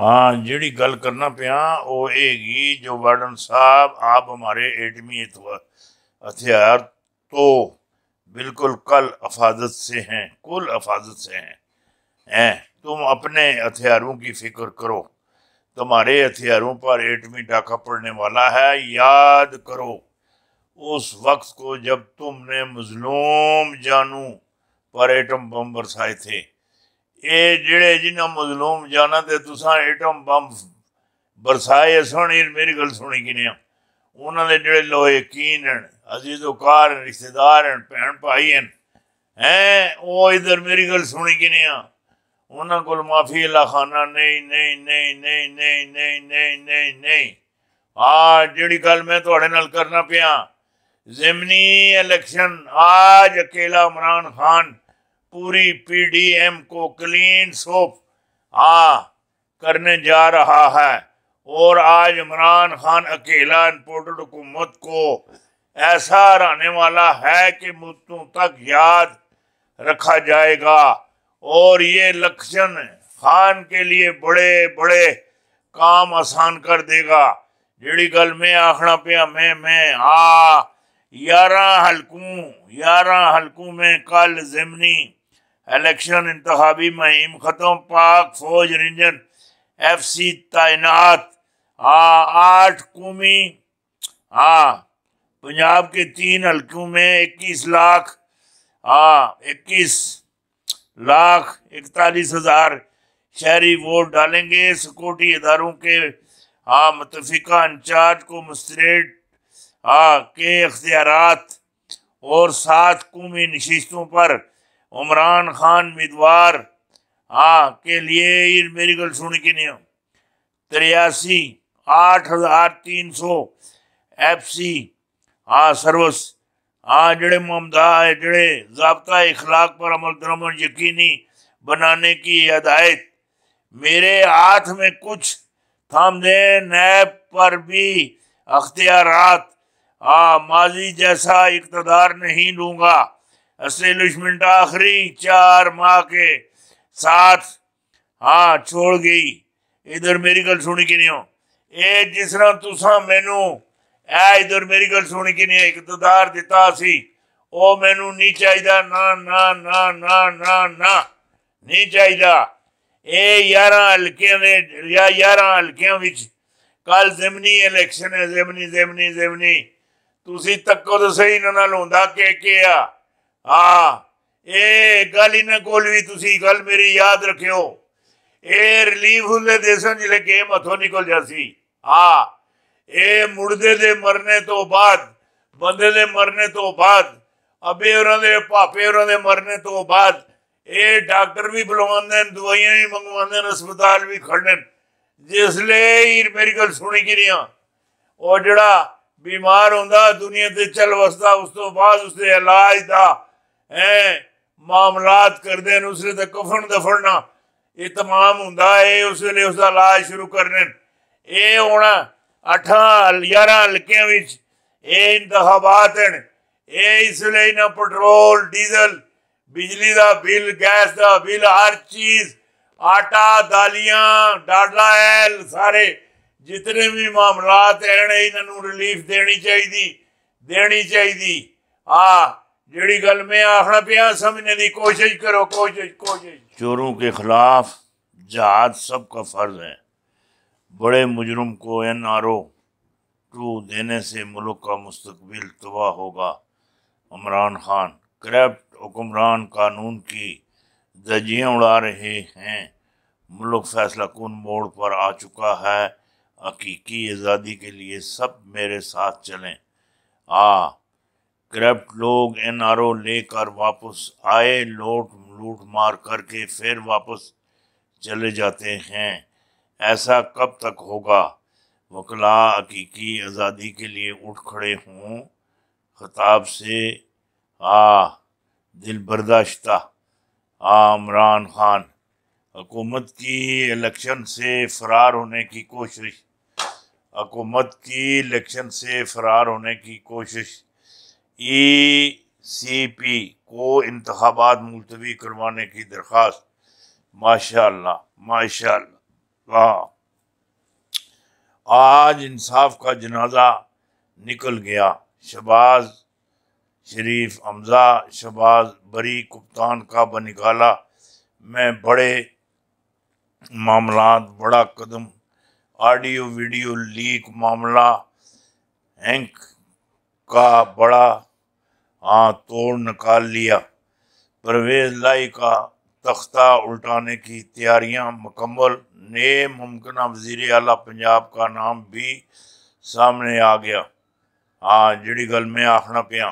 हाँ जी गल करना ਪਿਆ वो ਇਹ जो वार्डन साहब आप हमारे एटमी हथियार तो बिल्कुल कल अफाजत से हैं कुल अफाजत से हैं हैं तुम अपने हथियारों की फिक्र करो तुम्हारे हथियारों पर एटमी डाका पड़ने वाला है याद करो उस वक्त को जब तुमने मजलूम जानू पर एटम बम बरसाए थे ਇਹ ਜਿਹੜੇ ਜਿਨ੍ਹਾਂ ਮਜ਼ਲੂਮ ਜਾਨਾਂ ਤੇ ਤੁਸੀਂ ਐਟਮ ਬੰਬ ਬਰਸਾਏ ਸੋਹਣੀ ਮੇਰੀ ਗੱਲ ਸੁਣੀ ਕਿਨੇ ਉਹਨਾਂ ਦੇ ਜਿਹੜੇ ਲੋਇਕੀਨ ਹਨ ਅਜ਼ੀਜ਼ੋਕਾਰ ਰਿਸ਼ਤੇਦਾਰ ਹਨ ਭੈਣ ਭਾਈ ਹਨ ਹੈ ਉਹ ਇਧਰ ਮੇਰੀ ਗੱਲ ਸੁਣੀ ਕਿਨੇ ਆ ਉਹਨਾਂ ਕੋਲ ਮਾਫੀ ਅੱਲਾ ਖਾਨਾ ਨਹੀਂ ਨਹੀਂ ਨਹੀਂ ਨਹੀਂ ਨਹੀਂ ਨਹੀਂ ਨਹੀਂ ਨਹੀਂ ਨਹੀਂ ਆ ਜਿਹੜੀ ਗੱਲ ਮੈਂ ਤੁਹਾਡੇ ਨਾਲ ਕਰਨਾ ਪਿਆ ਜ਼ਿਮਨੀ ਇਲੈਕਸ਼ਨ ਆਜ ਅਕੇਲਾ ਇਮਰਾਨ ਖਾਨ पूरी पीडीएम को क्लीन सोप आ करने जा रहा है और आज इमरान खान अकेला इम्पोर्टेड हुकूमत को ऐसा रहने वाला है कि मुद्दों तक याद रखा जाएगा और ये लक्षण खान के लिए बड़े बड़े काम आसान कर देगा जड़ी गल में आखना पिया मैं मैं आ यारह हल्कों यारह हल्कों में कल जमनी इलेक्शन इंतबी मुहिम ख़त्म पाक फौज रीजन एफ सी तैनात आठ कौमी हाँ पंजाब के तीन हल्कों में इक्कीस लाख हाँ इक्कीस लाख इकतालीस हज़ार शहरी वोट डालेंगे सिक्योरिटी इदारों के हाँ मुतफिका इंचार्ज को मस्टरेट हाँ के अख्तियार और सात कौमी नशस्तों पर उमरान खान उम्मीदवार आ हाँ, के लिए मेरी गल सुन के नहीं त्रियासी आठ हज़ार तीन सौ एफ सी आ हाँ, सर्विस आ हाँ, जड़े ममदा है जड़े जबता इखलाक पर अमल दरम यकीनी बनाने की हदायत मेरे हाथ में कुछ थामदे नैब पर भी अख्तियार माजी जैसा इकतदार नहीं लूँगा अस्सी मिनट आखिरी चार माह के साथ हाँ छोड़ गई इधर मेरी गल सुनी कि नहीं हो ये जिस तरह तुसा मैनू ऐ इधर मेरी गल सुनी कि नहीं है इकतदार दिता सी ओ मैनू नहीं चाहिए ना ना ना ना ना ना नहीं चाहिए ये यार हल्कियों ने या यार हल्कियों कल जिमनी इलेक्शन है जिमनी जिमनी जिमनी तुम तको तो सही इन्होंने हों के आ ਹਾਂ ਇਹ ਗੱਲ ਇਹਨਾਂ ਕੋਲ ਵੀ ਤੁਸੀਂ ਗੱਲ ਮੇਰੀ ਯਾਦ ਰੱਖਿਓ ਇਹ ਰਿਲੀਫ ਹੁੰਦੇ ਦੇਸਾਂ ਜਿਹੜੇ ਗੇਮ ਹੱਥੋਂ ਨਿਕਲ ਜਾਂਦੀ ਆ ਇਹ ਮੁਰਦੇ ਦੇ ਮਰਨੇ ਤੋਂ ਬਾਅਦ ਬੰਦੇ ਦੇ ਮਰਨੇ ਤੋਂ ਬਾਅਦ ਅਬੇ ਉਹਨਾਂ ਦੇ ਭਾਪੇ ਉਹਨਾਂ ਦੇ ਮਰਨੇ ਤੋਂ ਬਾਅਦ ਇਹ ਡਾਕਟਰ ਵੀ ਬੁਲਵਾਉਂਦੇ ਨੇ ਦਵਾਈਆਂ ਵੀ ਮੰਗਵਾਉਂਦੇ ਨੇ ਹਸਪਤਾਲ ਵੀ ਖੜਨ ਜਿਸ ਲਈ ਮੇਰੀ ਗੱਲ ਸੁਣੀ ਕਿਰਿਆ ਉਹ ਜਿਹੜਾ ਬਿਮਾਰ ਹੁੰਦਾ ਦੁਨੀਆ ਤੇ ਚੱਲ ਵਸਦਾ ਉਸ ਤੋਂ ਬਾਅਦ ਉਸਦੇ ਇਲਾਜ ਦਾ ਹੈ ਮਾਮਲਾਤ ਕਰਦੇ ਨੇ ਉਸਲੇ ਤੇ ਕਫਨ ਦਫੜਨਾ ਇਹ तमाम ਹੁੰਦਾ ਹੈ ਉਸ ਵੇਲੇ ਉਸ ਦਾ ਇਲਾਜ ਸ਼ੁਰੂ ਕਰਨੇ ਇਹ ਹੋਣਾ 8 11 ਹਲਕਿਆਂ ਵਿੱਚ ਇਹ ਇੰਤਖਾਬਾਤ ਹਨ ਇਹ ਇਸ ਲਈ ਨਾ ਪੈਟਰੋਲ ਡੀਜ਼ਲ ਬਿਜਲੀ ਦਾ ਬਿੱਲ ਗੈਸ ਦਾ ਬਿੱਲ ਹਰ ਚੀਜ਼ ਆਟਾ ਦਾਲੀਆਂ ਡਾਡਾ ਐਲ ਸਾਰੇ जितने भी मामला हैं इन्हों रिलीफ देनी चाहिए देनी चाहिए हाँ जेड़ी गल में आखना पिया समझने की कोशिश करो कोशिश कोशिश चोरों के खिलाफ जहाद सबका फर्ज है बड़े मुजरम को एन आर ओ टू देने से मुल्क का मुस्तबिल तबाह होगा इमरान खान करप्ट हुक्मरान कानून की दजियाँ उड़ा रहे हैं मुल्क फैसला कन मोड़ पर आ चुका है हकीकी आज़ादी के लिए सब मेरे साथ चलें आ करप्ट लोग एनआरओ लेकर वापस आए लूट लूट मार करके फिर वापस चले जाते हैं ऐसा कब तक होगा वकला हकीकी आज़ादी के लिए उठ खड़े हों खताब से आ दिल बर्दाश्ता आमरान खान हकूमत की इलेक्शन से फरार होने की कोशिश हकूमत की इलेक्शन से फरार होने की कोशिश ई सी पी को इंतबात मुलतवी करवाने की दरख्वास्त माशा माशा वाह हाँ। आज इंसाफ का जनाजा निकल गया शबाज शरीफ हमजा शबाज बरी कप्तान का बनिकाला मैं बड़े मामला बड़ा कदम ऑडियो वीडियो लीक मामला हैंक का बड़ा हाँ तोड़ निकाल लिया परवेज लाई का तख्ता उल्टाने की तैयारियां मुकम्मल ने मुमकिन वजीर अला पंजाब का नाम भी सामने आ गया हाँ जड़ी गल मैं आखना पिया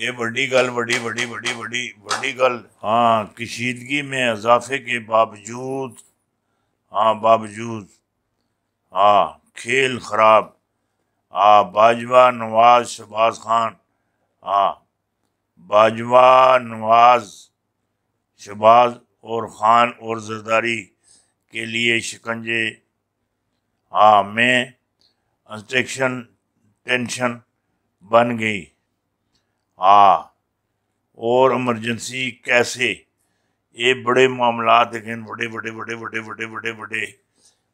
ये बड़ी गल बड़ी बड़ी बड़ी बड़ी बड़ी गल हाँ कशीदगी में इजाफे के बावजूद हाँ बावजूद हाँ खेल खराब हाँ बाजवा नवाज शहबाज खान हाँ बाजवा नवाज शहबाज और ख़ान और जरदारी के लिए शिकंजे हाँ में अंस्ट्रक्शन टेंशन बन गई हाँ और इमरजेंसी कैसे ये बड़े मामला देखें बड़े बड़े बड़े बड़े बड़े बड़े बड़े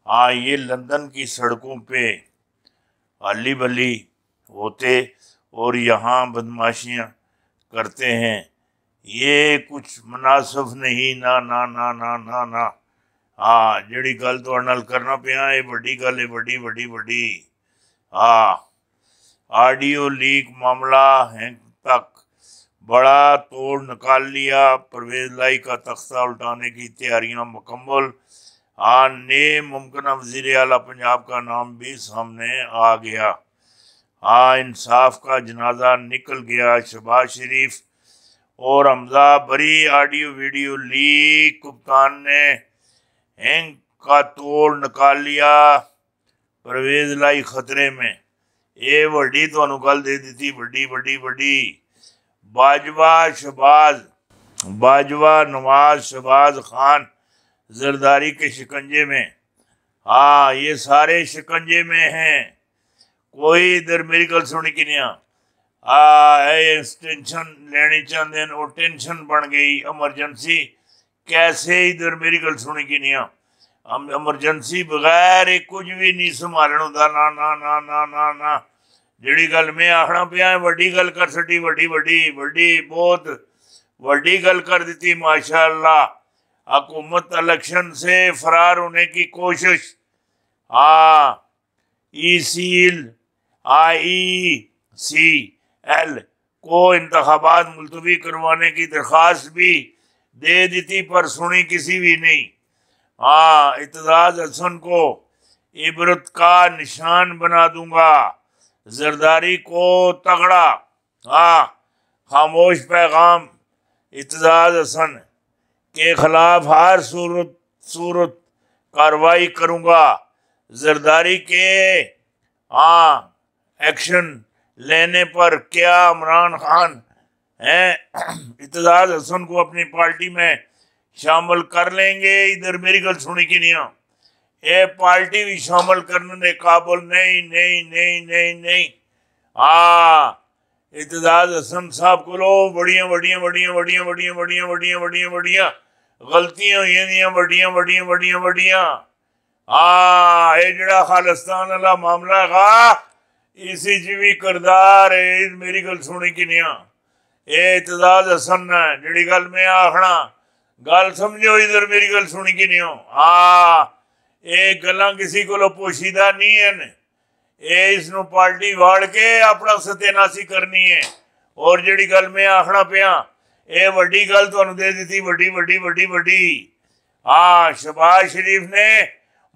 हाँ ये लंदन की सड़कों पे अली बली होते और यहाँ बदमाशियाँ करते हैं ये कुछ मुनासिफ नहीं ना ना ना ना ना ना हाँ जड़ी गल तो करना ਕਰਨਾ ये ਇਹ गल ਗੱਲ ਹੈ बड़ी बड़ी ਵੱਡੀ ਹਾਂ ਆਡੀਓ ਲੀਕ ਮਾਮਲਾ ਹੈ बड़ा तोड़ निकाल लिया परवेज लाई का तख्ता उल्टाने की तैयारियां मुकम्मल ने मुमकिन वजीर अला पंजाब का नाम भी सामने आ गया हाँ इंसाफ का जनाजा निकल गया शहबाज शरीफ और हमजा बरी ऑडियो वीडियो लीक कप्तान ने एंक का तोड़ निकाल लिया परवेज लाई खतरे में ये वड्डी तो कल दे दी थी बड़ी बड़ी बड़ी बाजवा शहबाज बाजवा नवाज शहबाज खान जरदारी के शिकंजे में हाँ ये सारे शिकंजे में हैं कोई इधर मेरी गल सुनी कि नहीं टेंशन लेनी चाहते हैं वो टेंशन बन गई एमरजेंसी कैसे इधर मेरी गल सुनी कि नहीं आ एमरजेंसी बगैर एक कुछ भी नहीं संभाल होता ना ना ना ना ना ना जी गल मैं आखना पाया वही गल कर सटी वी वी वी बहुत वही गल कर दी माशाला हकूमत इलेक्शन से फरार होने की कोशिश हाँ ई सील आई सी एल को इंतबात मुलतवी करवाने की दरख्वास्त भी दे दी पर सुनी किसी भी नहीं हाँ इतजाज हसन को इबरत का निशान बना दूंगा जरदारी को तगड़ा हाँ खामोश पैगाम इतजाज हसन के खिलाफ हर सूरत सूरत कार्रवाई करूँगा जरदारी के हाँ एक्शन लेने पर क्या इमरान खान हैं इतजाज हसन को अपनी पार्टी में शामिल कर लेंगे इधर मेरी गल सुनी कि नहीं ये पार्टी भी शामिल करने के काबुल नहीं नहीं नहीं नहीं नहीं हाँ इतजाज हसन साहब को बड़िया बड़िया बड़िया बड़िया बड़िया बड़िया बड़िया बड़िया बड़िया गलतियां हुई दियाँ बड़िया बड़िया बड़िया बड़िया हाँ ये जड़ा खालिस्तान वाला मामला है इसी जीवी करदार इस मेरी गल सुनी कि नहीं ਇਹ ਇਤਜ਼ਾਜ਼ ਹਸਨ ਹੈ ਜਿਹੜੀ ਗੱਲ ਮੈਂ ਆਖਣਾ ਗੱਲ ਸਮਝੋ ਇਧਰ ਮੇਰੀ ਗੱਲ ਸੁਣੀ ਕਿ ਨਹੀਂ ਆ ਇਹ ਗੱਲਾਂ ਕਿਸੇ ਕੋਲੋਂ ਪੁੱਛੀਦਾ ਨਹੀਂ ਹਨ ਇਹ ਇਸ ਨੂੰ ਪਾਰਟੀ ਵਾੜ ਕੇ ਆਪਣਾ ਸਤੇਨਾਸੀ ਕਰਨੀ ਹੈ ਔਰ ਜਿਹੜੀ ਗੱਲ ਮੈਂ ਆਖਣਾ ਪਿਆ ਇਹ ਵੱਡੀ ਗੱਲ ਤੁਹਾਨੂੰ ਦੇ ਦਿੱਤੀ ਵੱਡੀ ਵੱਡੀ ਵੱਡੀ ਵੱਡੀ ਆ ਸ਼ਬਾਜ਼ ਸ਼ਰੀਫ ਨੇ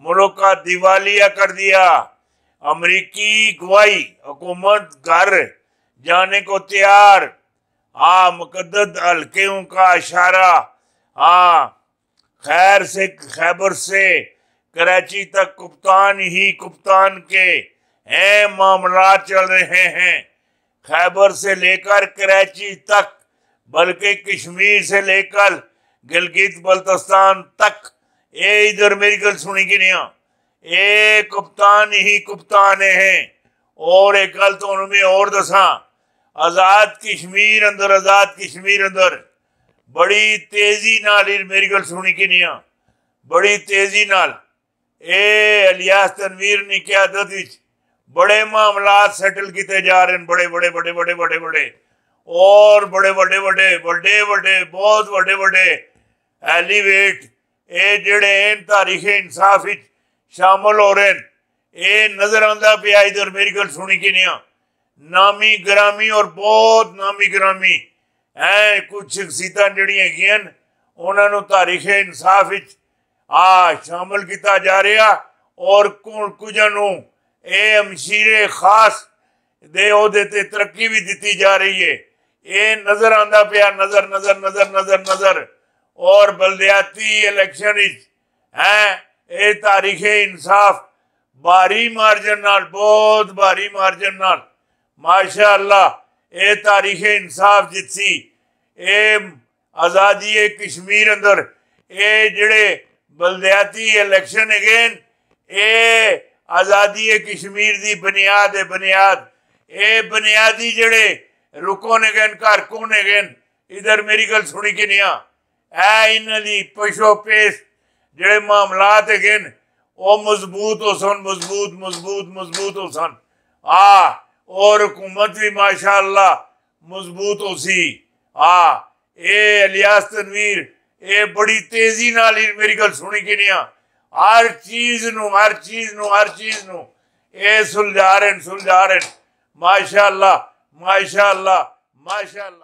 ਮੁਲਕ ਦਾ ਦਿਵਾਲੀਆ ਕਰ ਦਿਆ अमरीकी गवाही हुकूमत घर जाने को तैयार हाँ मुकदत हल्के का इशारा हाँ खैर से खैबर से कराची तक कप्तान ही कप्तान के अहम मामला चल रहे हैं खैबर से लेकर कराची तक बल्कि कश्मीर से लेकर गिलगित बल्तिस्तान तक ये इधर मेरी गल सुनी कि नहीं एक कप्तान ही कप्तान है और एक गल तो उनमें और दसा आजाद कश्मीर अंदर आजाद कश्मीर अंदर बड़ी तेजी नाल मेरी गल सुनी कि नहीं बड़ी तेजी नाल ए अलियास तनवीर ने क्यादत बड़े मामला सेटल किए जा रहे बड़े बड़े बड़े बड़े बड़े बड़े और बड़े बड़े बड़े बड़े बड़े बहुत बड़े बड़े एलिवेट ये जड़े तारीख इंसाफ शामिल हो रहे ये नजर आता पाया इधर मेरी गल सुनी कि नहीं नामी ग्रामी और बहुत नामी ग्रामी है कुछ शख्सियत जगियां उन्होंने तारीख इंसाफ आ शामिल किया जा रहा और कुछ कुछीरे खास दे तरक्की भी दी जा रही है ये नजर आता पाया नजर नजर नजर नजर नजर और बलद्याती इलेक्शन है ਇਹ ਤਾਰੀਖੇ ਇਨਸਾਫ ਬਾਰੀ ਮਾਰਜਨ ਨਾਲ ਬਹੁਤ ਬਾਰੀ ਮਾਰਜਨ ਨਾਲ ਮਾਸ਼ਾਅੱਲਾ ਇਹ ਤਾਰੀਖੇ ਇਨਸਾਫ ਜਿੱਤੀ ਇਹ ਆਜ਼ਾਦੀ ਇਹ ਕਸ਼ਮੀਰ ਅੰਦਰ ਇਹ ਜਿਹੜੇ ਬਲਦਿਆਤੀ ਇਲੈਕਸ਼ਨ ਅਗੇਨ ਇਹ ਆਜ਼ਾਦੀ ਇਹ ਕਸ਼ਮੀਰ ਦੀ ਬੁਨਿਆਦ ਹੈ ਬੁਨਿਆਦ ਇਹ ਬੁਨਿਆਦੀ ਜਿਹੜੇ ਰੁਕੋ ਨੇ ਗਨ ਘਰ ਕੋ ਨੇ ਗਨ ਇਧਰ ਮੇਰੀ ਗੱਲ ਸੁਣੀ ਕਿ ਨਹੀਂ ਆ ਐ ਇਨਲੀ ਪਸ਼ੋ ਪੇਸ਼ ਜਿਹੜੇ ਮਾਮਲਾਤ ਹੈਗੇ ਨੇ ਉਹ ਮਜ਼ਬੂਤ ਹੋ ਸਨ ਮਜ਼ਬੂਤ ਮਜ਼ਬੂਤ ਮਜ਼ਬੂਤ ਹੋ ਸਨ ਆ ਔਰ ਹਕੂਮਤ ਵੀ ਮਾਸ਼ਾਅੱਲਾ ਮਜ਼ਬੂਤ ਹੋ ਸੀ ਆ ਇਹ ਇਲਿਆਸ ਤਨਵੀਰ ਇਹ ਬੜੀ ਤੇਜ਼ੀ ਨਾਲ ਮੇਰੀ ਗੱਲ ਸੁਣੀ ਕਿ ਨਹੀਂ ਆ ਹਰ ਚੀਜ਼ ਨੂੰ ਹਰ ਚੀਜ਼ ਨੂੰ ਹਰ ਚੀਜ਼ ਨੂੰ ਇਹ ਸੁਲਝਾ ਰਹੇ ਸੁਲਝਾ ਰਹੇ ਮਾਸ਼ਾਅੱਲਾ ਮਾਸ਼ਾਅੱਲਾ ਮਾਸ਼ਾਅੱਲਾ